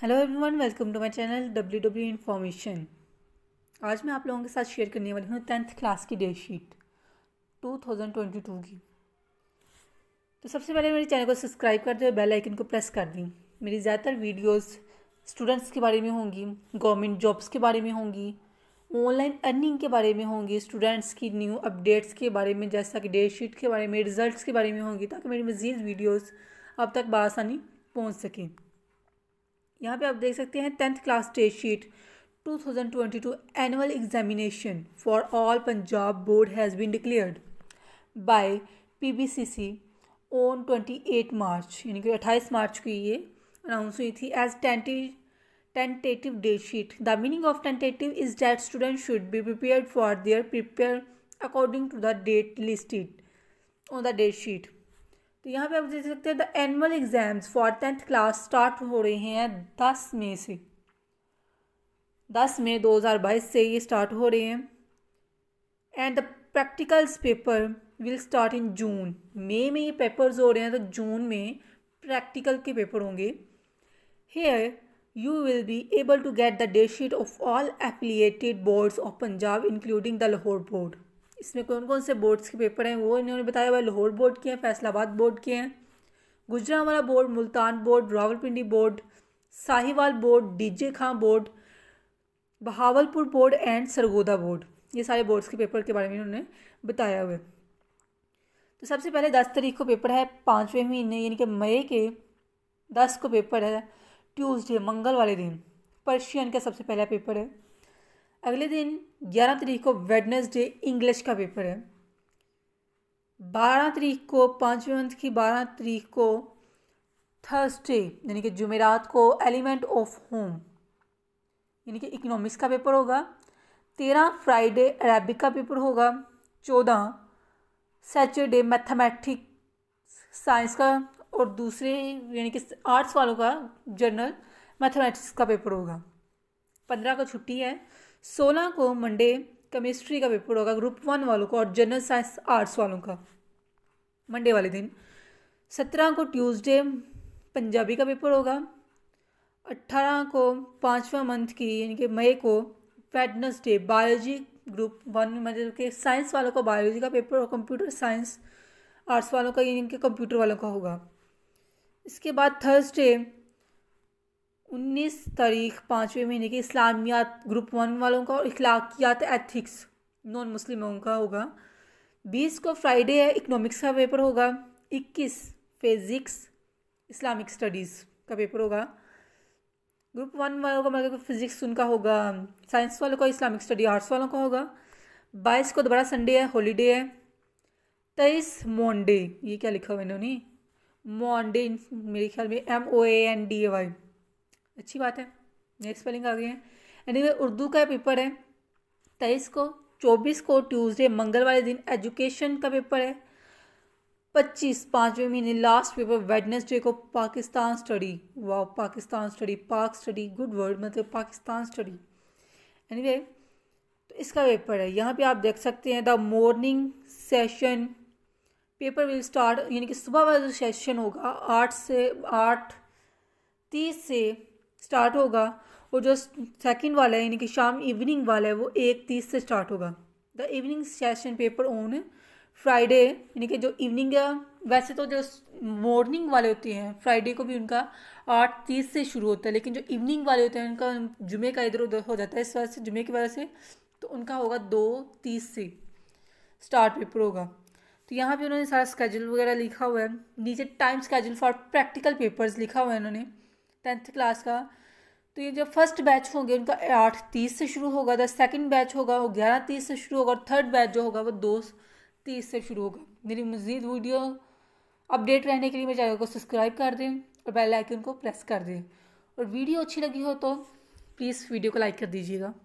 hello everyone welcome to my channel W W information आज मैं आप लोगों के साथ शेयर करने वाली हूँ टेंथ क्लास की डेट शीट 2022 की तो सबसे पहले मेरे चैनल को सब्सक्राइब कर दें और बेल आइकन को प्रेस कर दें मेरी ज़्यादातर वीडियोस स्टूडेंट्स के बारे में होंगी गवर्नमेंट जॉब्स के बारे में होंगी ऑनलाइन अर्निंग के बारे में होंगी स्टूडेंट्स की न्यू अपडेट्स के बारे में जैसा कि डेट शीट के बारे में रिजल्ट के बारे में होंगी ताकि मेरी मज़ीद वीडियोज़ अब तक बसानी पहुँच सकें यहाँ पे आप देख सकते हैं tenth class test sheet 2022 Punjab board has all Punjab board P B C C on twenty eight March यानी कि अट्ठाईस मार्च को ये अनाउंस हुई थी as tentative date sheet the meaning of tentative is date student should be prepare for their prepare according to the date listed on the date sheet तो यहाँ पे आप देख सकते हैं the annual exams for tenth class start हो रहे हैं दस मई से दस मई दो हज़ार बाईस से ये स्टार्ट हो रहे हैं and the practicals paper will start in June मई में ये पेपर्स हो रहे हैं तो जून में प्रैक्टिकल के पेपर होंगे here you will be able to get the date sheet of all affiliated boards of Punjab including the Lahore board इसमें कौन कौन से बोर्ड्स के पेपर हैं वो इन्होंने बताया हुआ लाहौर बोर्ड के हैं फैसलाबाद बोर्ड के हैं Gujranwala board Multan board Rawalpindi board Sahiwal board D G Khan board Bahawalpur board and Sargodha board ये सारे बोर्ड्स के पेपर के बारे में इन्होंने बताया हुआ तो सबसे पहले दस तारीख को पेपर है पाँचवें महीने यानी कि मई के दस को पेपर है ट्यूसडे मंगल वाले दिन पर्शियन का सबसे पहला पेपर है अगले दिन ग्यारह तारीख को वेडनेसडे इंग्लिश का पेपर है बारह तारीख को पाँचवें मंथ की बारह तारीख को थर्सडे यानी कि जुमेरात को एलिमेंट ऑफ होम यानी कि इकोनॉमिक्स का पेपर होगा तेरह फ्राइडे अरेबिक का पेपर होगा चौदह सैटरडे मैथमेटिक्स साइंस का और दूसरे यानी कि आर्ट्स वालों का जर्नल मैथमेटिक्स का पेपर होगा पंद्रह को छुट्टी है सोलह को मंडे केमिस्ट्री का पेपर होगा ग्रुप वन वालों का और जनरल साइंस आर्ट्स वालों का मंडे वाले दिन सत्रह को ट्यूसडे पंजाबी का पेपर होगा अट्ठारह को पाँचवा मंथ की यानी कि मई को वेडनसडे बायोलॉजी ग्रुप वन मतलब के साइंस वालों का बायोलॉजी का पेपर और कंप्यूटर साइंस आर्ट्स वालों का यानी कि कंप्यूटर वालों का होगा इसके बाद थर्सडे उन्नीस तारीख पाँचवें महीने के इस्लामियात ग्रुप वन वालों का और अखलाकियात एथिक्स नॉन मुस्लिमों का होगा बीस को फ्राइडे है इकनॉमिक्स का पेपर होगा इक्कीस फिज़िक्स इस्लामिक स्टडीज़ का पेपर होगा ग्रुप वन वालों का मतलब फिज़िक्स उनका होगा साइंस वालों का इस्लामिक स्टडी आर्ट्स वालों का होगा बाईस को दोबारा संडे है हॉलीडे है तेईस मोंडे ये क्या लिखा हुआ इन्होंने मोनडे मेरे ख्याल में M O A N D A Y अच्छी बात है नेक्स्ट स्पेलिंग आ गई है एनी उर्दू का पेपर है तेईस को चौबीस को ट्यूसडे मंगल वाले दिन एजुकेशन का पेपर है पच्चीस पाँचवें महीने लास्ट पेपर वेडनेसडे को पाकिस्तान स्टडी वा Pakistan study Pak study good word मतलब पाकिस्तान स्टडी वे तो इसका पेपर है यहाँ पे आप देख सकते हैं the morning session paper will start यानी कि सुबह वाला जो सेशन होगा आठ से आठ तीस से स्टार्ट होगा और जो सेकंड वाला है यानी कि शाम इवनिंग वाला है वो एक तीस से स्टार्ट होगा the evening session paper on Friday यानी कि जो इवनिंग है वैसे तो जो मॉर्निंग वाले होते हैं फ्राइडे को भी उनका आठ तीस से शुरू होता है लेकिन जो इवनिंग वाले होते हैं उनका जुमे का इधर उधर हो जाता है इस वजह से जुमे की वजह से तो उनका होगा दो तीस से स्टार्ट पेपर होगा तो यहाँ पे उन्होंने सारा स्केड्यूल वगैरह लिखा हुआ है नीचे time schedule for practical papers लिखा हुआ है इन्होंने टेंथ क्लास का तो ये जो फर्स्ट बैच होंगे उनका आठ तीस से शुरू होगा द सेकंड बैच होगा वो ग्यारह तीस से शुरू होगा और थर्ड बैच जो होगा वो दो तीस से शुरू होगा मेरी मज़ीद वीडियो अपडेट रहने के लिए मेरे चैनल को सब्सक्राइब कर दें और बेल आइकन को प्रेस कर दें और वीडियो अच्छी लगी हो तो प्लीज़ वीडियो को लाइक कर दीजिएगा